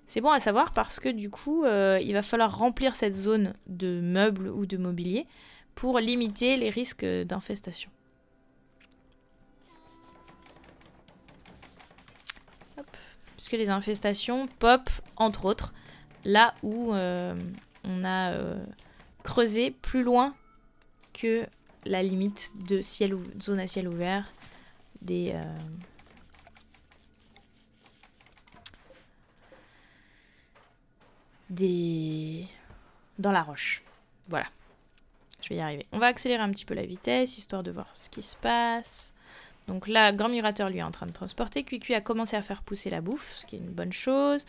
C'est bon à savoir parce que du coup, euh, il va falloir remplir cette zone de meubles ou de mobilier pour limiter les risques d'infestation. Puisque les infestations pop, entre autres, là où euh, on a euh, creuser plus loin que la limite de ciel ou zone à ciel ouvert euh, des... dans la roche. Voilà. Je vais y arriver. On va accélérer un petit peu la vitesse, histoire de voir ce qui se passe. Donc là, Grand Murateur, lui, est en train de transporter. Cui-Cui a commencé à faire pousser la bouffe, ce qui est une bonne chose.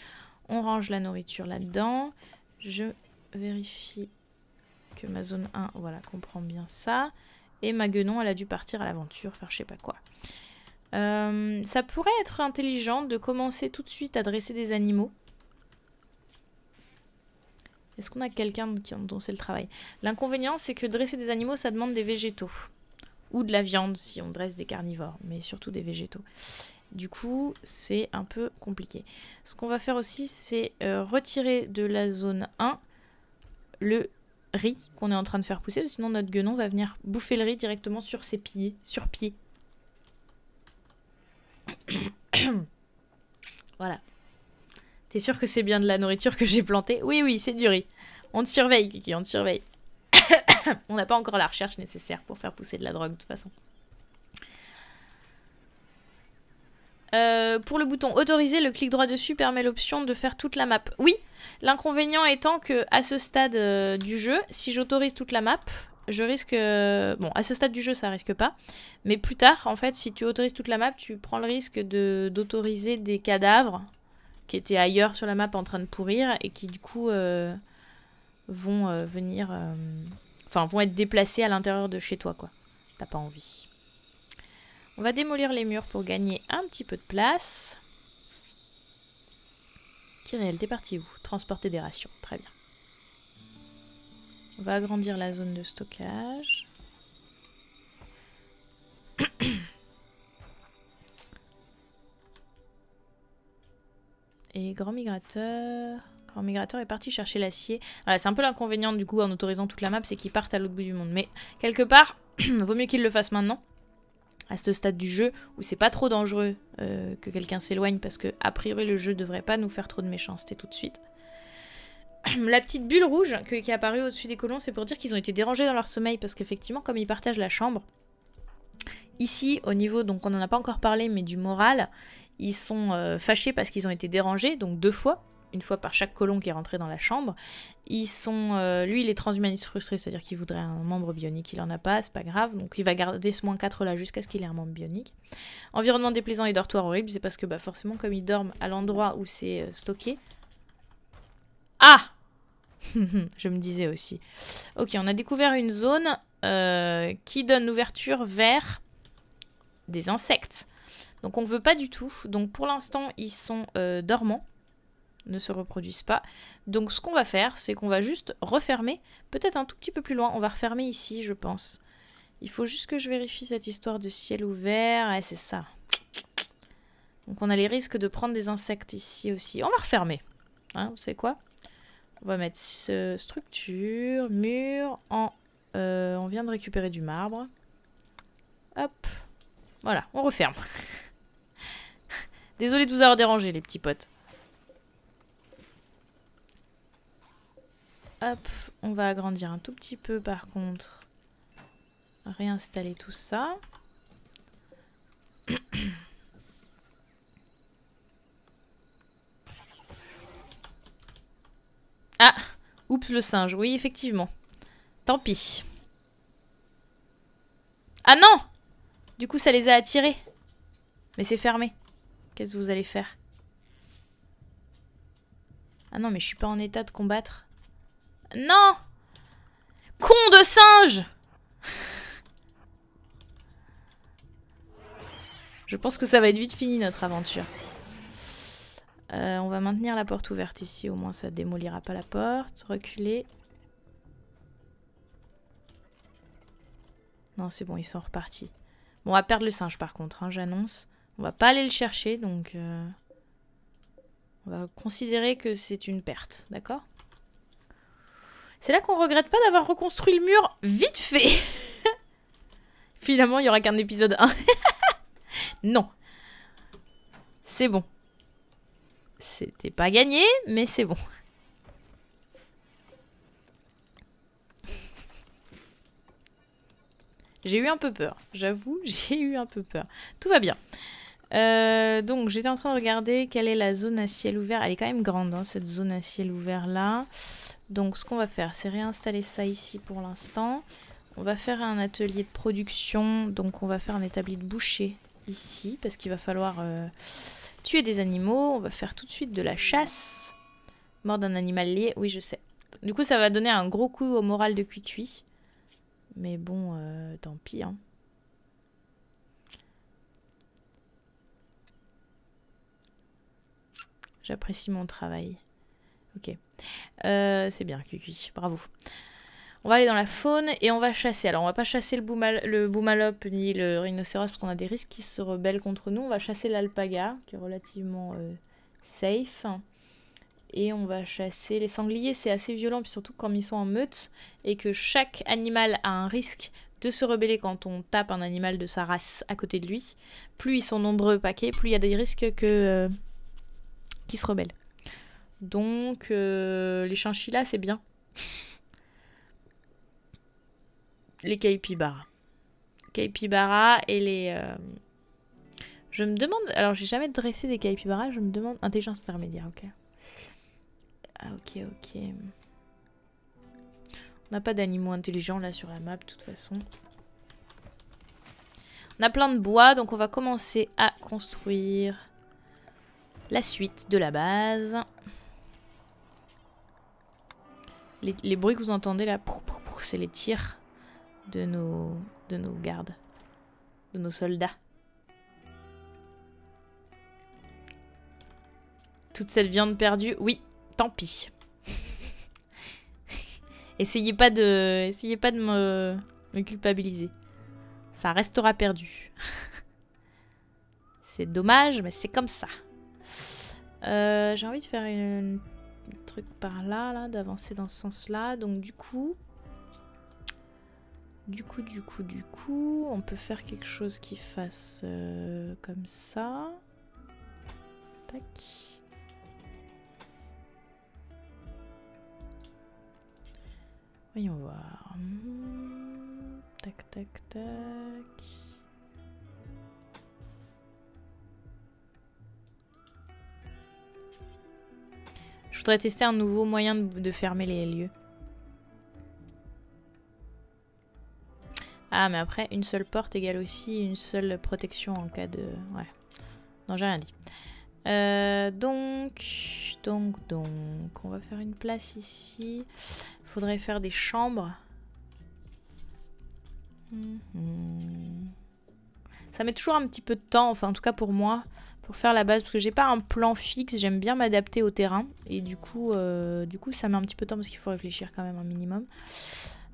On range la nourriture là-dedans. Je vérifie ma zone 1 voilà, comprend bien ça. Et ma guenon, elle a dû partir à l'aventure, faire je sais pas quoi. Euh, ça pourrait être intelligent de commencer tout de suite à dresser des animaux. Est-ce qu'on a quelqu'un dont c'est le travail L'inconvénient, c'est que dresser des animaux, ça demande des végétaux. Ou de la viande, si on dresse des carnivores, mais surtout des végétaux. Du coup, c'est un peu compliqué. Ce qu'on va faire aussi, c'est euh, retirer de la zone 1 le riz qu'on est en train de faire pousser, sinon notre guenon va venir bouffer le riz directement sur ses pieds, sur pied. voilà. T'es sûr que c'est bien de la nourriture que j'ai plantée Oui, oui, c'est du riz. On te surveille, Kiki, on te surveille. on n'a pas encore la recherche nécessaire pour faire pousser de la drogue, de toute façon. Euh, pour le bouton autoriser, le clic droit dessus permet l'option de faire toute la map. Oui, l'inconvénient étant que à ce stade euh, du jeu, si j'autorise toute la map, je risque... Euh, bon, à ce stade du jeu, ça risque pas. Mais plus tard, en fait, si tu autorises toute la map, tu prends le risque d'autoriser des cadavres qui étaient ailleurs sur la map en train de pourrir et qui du coup vont venir... Enfin, vont être déplacés à l'intérieur de chez toi, quoi. T'as pas envie. On va démolir les murs pour gagner un petit peu de place. Kyriel, t'es parti où Transporter des rations, très bien. On va agrandir la zone de stockage. Et grand migrateur... Grand migrateur est parti chercher l'acier. Voilà, c'est un peu l'inconvénient du coup en autorisant toute la map, c'est qu'ils partent à l'autre bout du monde. Mais quelque part, vaut mieux qu'il le fasse maintenant à ce stade du jeu où c'est pas trop dangereux euh, que quelqu'un s'éloigne parce que a priori le jeu devrait pas nous faire trop de méchanceté tout de suite. la petite bulle rouge qui est apparue au-dessus des colons, c'est pour dire qu'ils ont été dérangés dans leur sommeil parce qu'effectivement, comme ils partagent la chambre, ici, au niveau, donc on en a pas encore parlé, mais du moral, ils sont euh, fâchés parce qu'ils ont été dérangés, donc deux fois, une fois par chaque colon qui est rentré dans la chambre. Ils sont, euh, lui, il est transhumaniste frustré, c'est-à-dire qu'il voudrait un membre bionique, il en a pas, c'est pas grave, donc il va garder ce moins 4 là jusqu'à ce qu'il ait un membre bionique. Environnement déplaisant et dortoir horrible, c'est parce que bah, forcément, comme ils dorment à l'endroit où c'est euh, stocké. Ah Je me disais aussi. Ok, on a découvert une zone euh, qui donne l'ouverture vers des insectes. Donc on veut pas du tout. Donc pour l'instant, ils sont dormants ne se reproduisent pas. Donc ce qu'on va faire, c'est qu'on va juste refermer, peut-être un tout petit peu plus loin, on va refermer ici, je pense. Il faut juste que je vérifie cette histoire de ciel ouvert, ouais, c'est ça. Donc on a les risques de prendre des insectes ici aussi. On va refermer, hein, vous savez quoi On va mettre ce structure, mur, en, euh, on vient de récupérer du marbre. Hop, voilà, on referme. Désolée de vous avoir dérangé, les petits potes. Hop, on va agrandir un tout petit peu par contre. Réinstaller tout ça. ah Oups, le singe. Oui, effectivement. Tant pis. Ah non Du coup, ça les a attirés. Mais c'est fermé. Qu'est-ce que vous allez faire Ah non, mais je suis pas en état de combattre. Non Con de singe Je pense que ça va être vite fini notre aventure. Euh, on va maintenir la porte ouverte ici, au moins ça démolira pas la porte. Reculer. Non, c'est bon, ils sont repartis. Bon, on va perdre le singe par contre, hein, j'annonce. On va pas aller le chercher, donc... Euh, on va considérer que c'est une perte, d'accord c'est là qu'on regrette pas d'avoir reconstruit le mur vite fait. Finalement, il y aura qu'un épisode 1. non. C'est bon. C'était pas gagné, mais c'est bon. J'ai eu un peu peur, j'avoue, j'ai eu un peu peur. Tout va bien. Euh, donc j'étais en train de regarder quelle est la zone à ciel ouvert. Elle est quand même grande, hein, cette zone à ciel ouvert là. Donc ce qu'on va faire, c'est réinstaller ça ici pour l'instant. On va faire un atelier de production, donc on va faire un établi de boucher ici, parce qu'il va falloir euh, tuer des animaux. On va faire tout de suite de la chasse. Mort d'un animal lié, oui je sais. Du coup ça va donner un gros coup au moral de Cui-Cui. Mais bon, euh, tant pis. Hein. J'apprécie mon travail. Euh, c'est bien, Kiki, bravo. On va aller dans la faune et on va chasser. Alors on va pas chasser le, boumalope ni le rhinocéros parce qu'on a des risques qui se rebellent contre nous. On va chasser l'alpaga qui est relativement euh, safe. Et on va chasser les sangliers. C'est assez violent surtout quand ils sont en meute et que chaque animal a un risque de se rebeller quand on tape un animal de sa race à côté de lui. Plus ils sont nombreux paquets, plus il y a des risques que euh, se rebellent. Donc, euh, les chinchillas, c'est bien. les capybara, capybara et les... Euh, je me demande... Alors, j'ai jamais dressé des capybara, je me demande... Intelligence intermédiaire, ok. Ah, ok, ok. On n'a pas d'animaux intelligents là sur la map, de toute façon. On a plein de bois, donc on va commencer à construire la suite de la base. Les, bruits que vous entendez là, c'est les tirs de nos, de nos gardes, de nos soldats. Toute cette viande perdue, oui, tant pis. essayez pas de, essayez pas de me, culpabiliser. Ça restera perdu. c'est dommage, mais c'est comme ça. Euh, j'ai envie de faire une par là, là d'avancer dans ce sens-là. Donc du coup... Du coup, du coup, du coup, on peut faire quelque chose qui fasse euh, comme ça. Tac. Voyons voir. Tac, tac, tac. tester un nouveau moyen de, fermer les lieux. Ah, mais après, une seule porte égale aussi une seule protection en cas de... Ouais. Non, j'ai rien dit. Euh, donc, donc, donc, on va faire une place ici. Faudrait faire des chambres. Mhm. Ça met toujours un petit peu de temps, enfin en tout cas pour moi, pour faire la base. Parce que j'ai pas un plan fixe, j'aime bien m'adapter au terrain. Et du coup, euh, du coup ça met un petit peu de temps parce qu'il faut réfléchir quand même un minimum.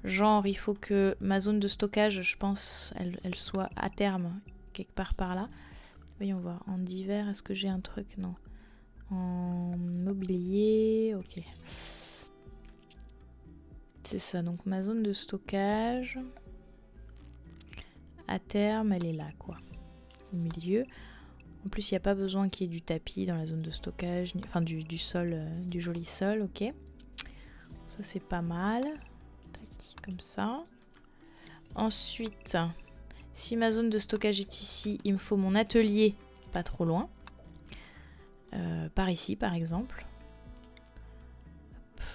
Genre, il faut que ma zone de stockage, je pense, elle, elle soit à terme, quelque part par là. Voyons voir. En divers, est-ce que j'ai un truc Non. En mobilier, ok. C'est ça, donc ma zone de stockage à terme, elle est là, quoi. Au milieu. En plus, il n'y a pas besoin qu'il y ait du tapis dans la zone de stockage, enfin du, sol, euh, du joli sol, ok. Ça, c'est pas mal. comme ça. Ensuite, si ma zone de stockage est ici, il me faut mon atelier pas trop loin. Euh, par ici, par exemple.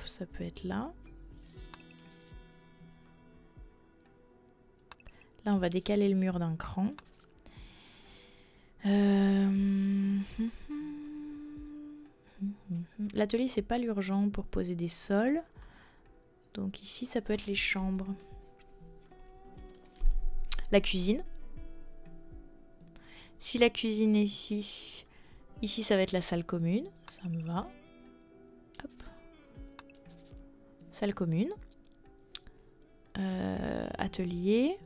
ça peut être là. on va décaler le mur d'un cran. Euh, l'atelier, c'est pas l'urgent pour poser des sols. Donc ici, ça peut être les chambres. La cuisine. Si la cuisine est ici, ici, ça va être la salle commune. Ça me va. Salle commune. Euh, atelier.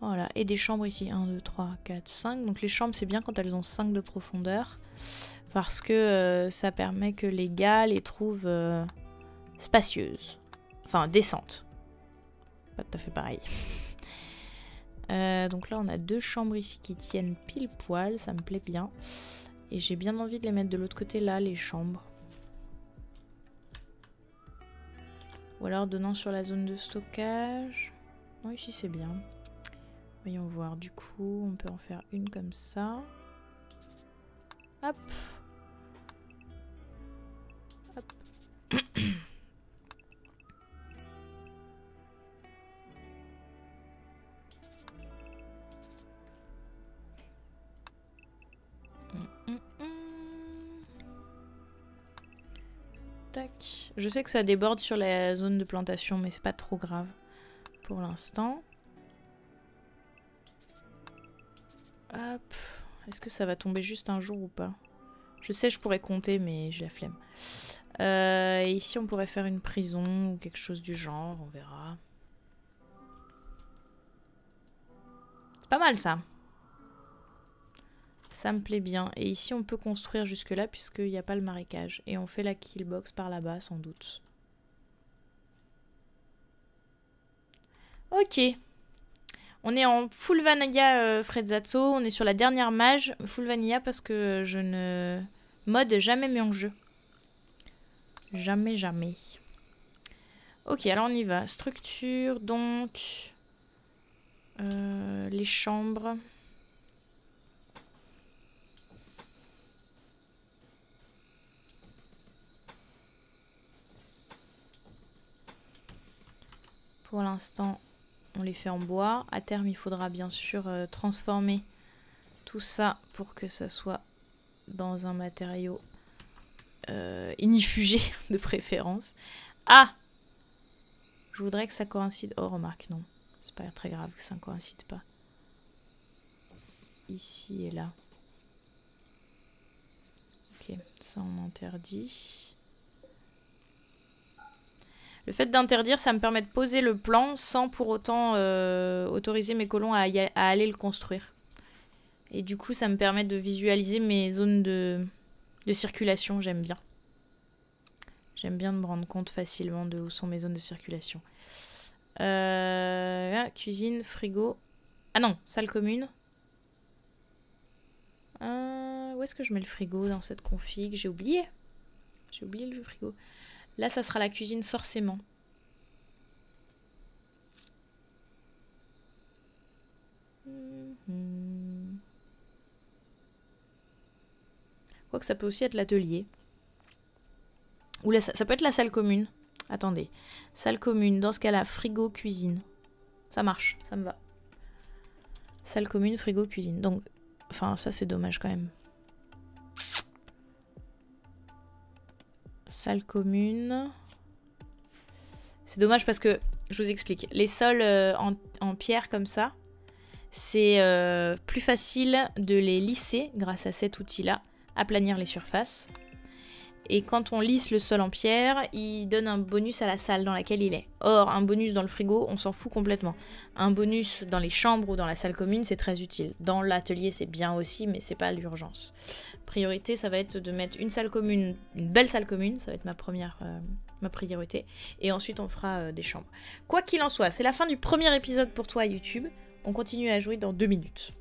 Voilà, et des chambres ici, 1, 2, 3, 4, 5. Donc les chambres, c'est bien quand elles ont 5 de profondeur, parce que euh, ça permet que les gars les trouvent euh, spacieuses. Enfin, décentes. Pas tout à fait pareil. Euh, donc là, on a deux chambres ici qui tiennent pile poil, ça me plaît bien. Et j'ai bien envie de les mettre de l'autre côté, là, les chambres. Ou alors donnant sur la zone de stockage. Non, ici c'est bien. Voyons voir. Du coup, on peut en faire une comme ça. Hop. Hop. Je sais que ça déborde sur la zone de plantation, mais c'est pas trop grave pour l'instant. Hop. Est-ce que ça va tomber juste un jour ou pas Je sais, je pourrais compter, mais j'ai la flemme. Euh, et ici, on pourrait faire une prison ou quelque chose du genre, on verra. C'est pas mal ça. Ça me plaît bien. Et ici, on peut construire jusque-là puisqu'il n'y a pas le marécage. Et on fait la killbox par là-bas, sans doute. Ok. On est en full vanilla euh, On est sur la dernière mage. Full vanilla parce que je ne mode jamais mes en jeu. Jamais, jamais. Ok, alors on y va. Structure, donc... Euh, les chambres... Pour l'instant, on les fait en bois. À terme, il faudra bien sûr euh, transformer tout ça pour que ça soit dans un matériau euh, inifugé de préférence. Ah Je voudrais que ça coïncide. Oh, remarque, non. C'est pas très grave que ça ne coïncide pas. Ici et là. Ok, ça on interdit. Le fait d'interdire, ça me permet de poser le plan sans pour autant euh, autoriser mes colons à, aller le construire. Et du coup, ça me permet de visualiser mes zones de, circulation, j'aime bien. J'aime bien me rendre compte facilement de où sont mes zones de circulation. Euh, ah, cuisine, frigo. Ah non, salle commune. Euh, où est-ce que je mets le frigo dans cette config J'ai oublié. J'ai oublié le frigo. Là, ça sera la cuisine forcément. Quoique ça peut aussi être l'atelier. Ou là, ça peut être la salle commune. Attendez. Salle commune. Dans ce cas-là, frigo, cuisine. Ça marche, ça me va. Salle commune, frigo, cuisine. Donc, enfin, ça c'est dommage quand même. Salle commune. C'est dommage parce que, je vous explique, les sols euh, en, pierre comme ça, c'est euh, plus facile de les lisser grâce à cet outil-là, aplanir les surfaces. Et quand on lisse le sol en pierre, il donne un bonus à la salle dans laquelle il est. Or, un bonus dans le frigo, on s'en fout complètement. Un bonus dans les chambres ou dans la salle commune, c'est très utile. Dans l'atelier, c'est bien aussi, mais c'est pas l'urgence. Priorité, ça va être de mettre une salle commune, une belle salle commune, ça va être ma première euh, ma priorité. Et ensuite, on fera euh, des chambres. Quoi qu'il en soit, c'est la fin du premier épisode pour toi YouTube. On continue à jouer dans deux minutes.